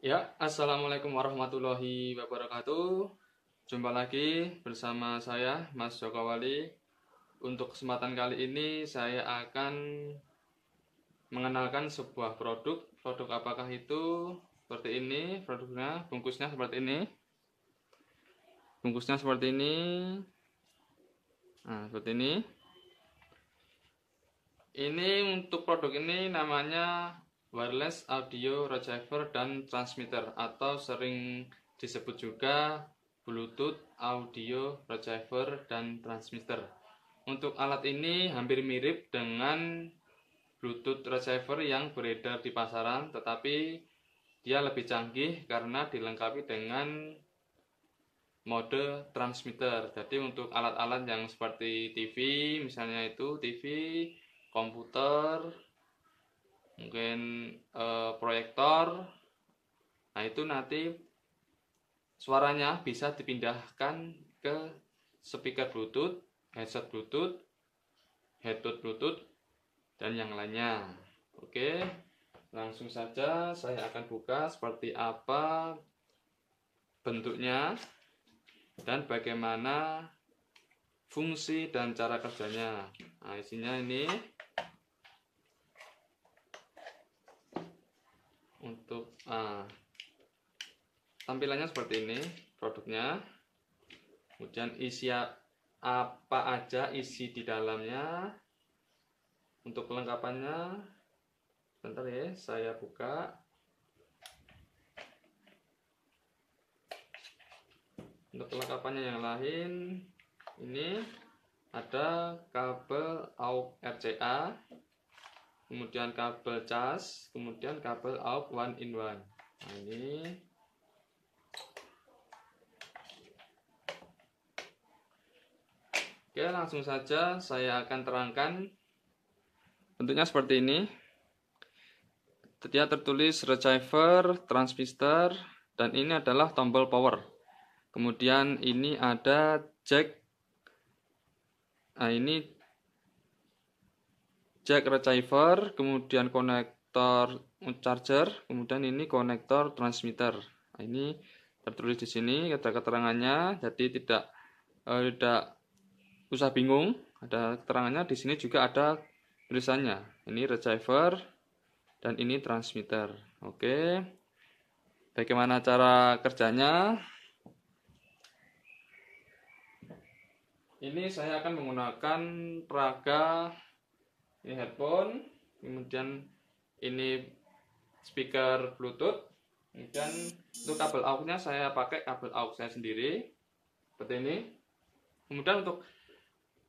Ya, Assalamualaikum warahmatullahi wabarakatuh. Jumpa lagi bersama saya, Mas Joko Wali. Untuk kesempatan kali ini, saya akan mengenalkan sebuah produk. Produk apakah itu? Seperti ini, produknya, bungkusnya seperti ini. Bungkusnya seperti ini. Nah, seperti ini. Ini untuk produk ini namanya wireless audio receiver dan transmitter atau sering disebut juga Bluetooth audio receiver dan transmitter. Untuk alat ini hampir mirip dengan Bluetooth receiver yang beredar di pasaran, tetapi dia lebih canggih karena dilengkapi dengan mode transmitter. Jadi untuk alat-alat yang seperti TV, misalnya itu TV, komputer, mungkin e, proyektor nah itu nanti suaranya bisa dipindahkan ke speaker bluetooth headset bluetooth headset bluetooth dan yang lainnya oke langsung saja saya akan buka seperti apa bentuknya dan bagaimana fungsi dan cara kerjanya nah isinya ini untuk ah, tampilannya seperti ini produknya kemudian isi apa aja isi di dalamnya untuk kelengkapannya bentar ya saya buka untuk kelengkapannya yang lain ini ada kabel AUX RCA kemudian kabel cas, kemudian kabel out one in one. Nah, ini Oke, langsung saja saya akan terangkan bentuknya seperti ini. Dia tertulis receiver, transistor, dan ini adalah tombol power. Kemudian ini ada jack. Nah, ini jack receiver, kemudian konektor charger, kemudian ini konektor transmitter. Nah, ini tertulis di sini ada keterangannya, jadi tidak eh, tidak usah bingung. Ada keterangannya di sini juga ada tulisannya. Ini receiver dan ini transmitter. Oke. Bagaimana cara kerjanya? Ini saya akan menggunakan peraga ini headphone kemudian ini speaker bluetooth kemudian untuk kabel AUX-nya saya pakai kabel AUX saya sendiri seperti ini kemudian untuk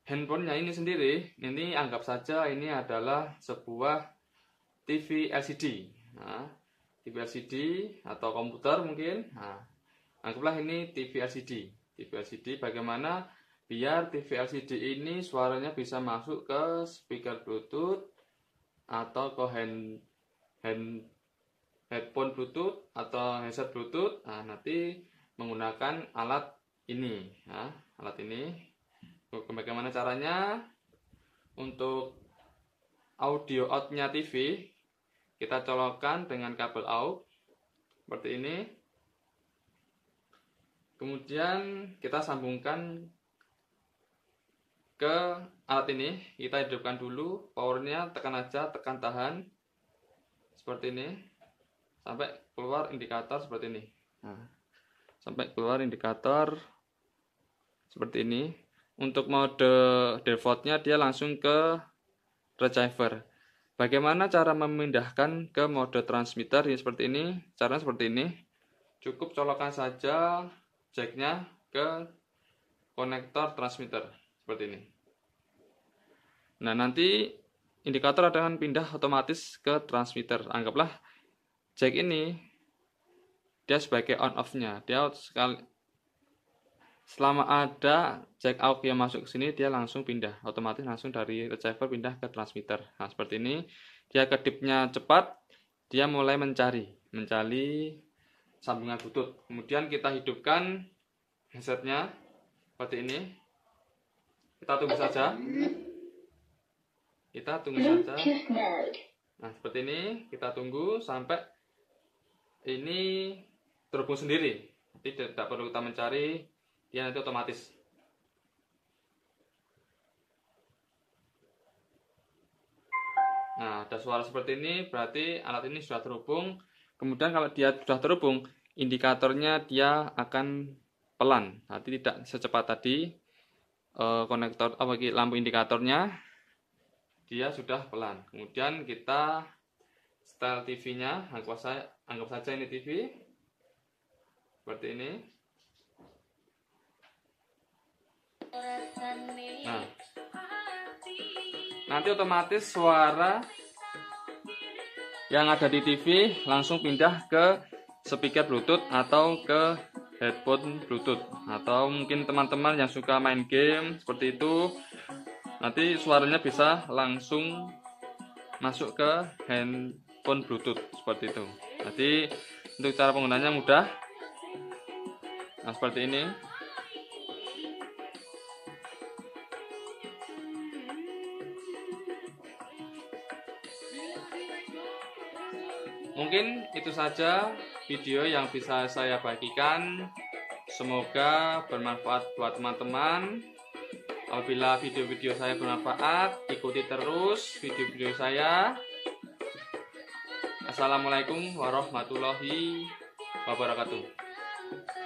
handphonenya ini sendiri ini anggap saja ini adalah sebuah TV LCD nah, TV LCD atau komputer mungkin nah, anggaplah ini TV LCD TV LCD bagaimana biar TV LCD ini suaranya bisa masuk ke speaker Bluetooth atau ke hand hand headphone Bluetooth atau headset Bluetooth nah, nanti menggunakan alat ini ya, alat ini bagaimana caranya untuk audio outnya TV kita colokan dengan kabel out seperti ini kemudian kita sambungkan ke alat ini kita hidupkan dulu powernya tekan aja tekan tahan seperti ini sampai keluar indikator seperti ini nah, sampai keluar indikator seperti ini untuk mode defaultnya dia langsung ke receiver bagaimana cara memindahkan ke mode transmitter ya, seperti ini cara seperti ini cukup colokan saja jacknya ke konektor transmitter seperti ini Nah, nanti indikator akan pindah otomatis ke transmitter. Anggaplah jack ini dia sebagai on off-nya. Dia sekali selama ada jack out yang masuk ke sini dia langsung pindah otomatis langsung dari receiver pindah ke transmitter. Nah, seperti ini dia kedipnya cepat, dia mulai mencari, mencari sambungan butut. Kemudian kita hidupkan headsetnya seperti ini. Kita tunggu saja. Kita tunggu saja. Nah, seperti ini kita tunggu sampai ini terhubung sendiri. Jadi tidak perlu kita mencari, dia nanti otomatis. Nah, ada suara seperti ini, berarti alat ini sudah terhubung. Kemudian kalau dia sudah terhubung, indikatornya dia akan pelan, nanti tidak secepat tadi eh, konektor apa lampu indikatornya dia sudah pelan kemudian kita setel TV-nya anggap saja, anggap saja ini TV seperti ini nah nanti otomatis suara yang ada di TV langsung pindah ke speaker Bluetooth atau ke headphone Bluetooth atau mungkin teman-teman yang suka main game seperti itu nanti suaranya bisa langsung masuk ke handphone bluetooth seperti itu jadi untuk cara penggunaannya mudah nah seperti ini mungkin itu saja video yang bisa saya bagikan semoga bermanfaat buat teman-teman Apabila video-video saya bermanfaat, ikuti terus video-video saya. Assalamualaikum warahmatullahi wabarakatuh.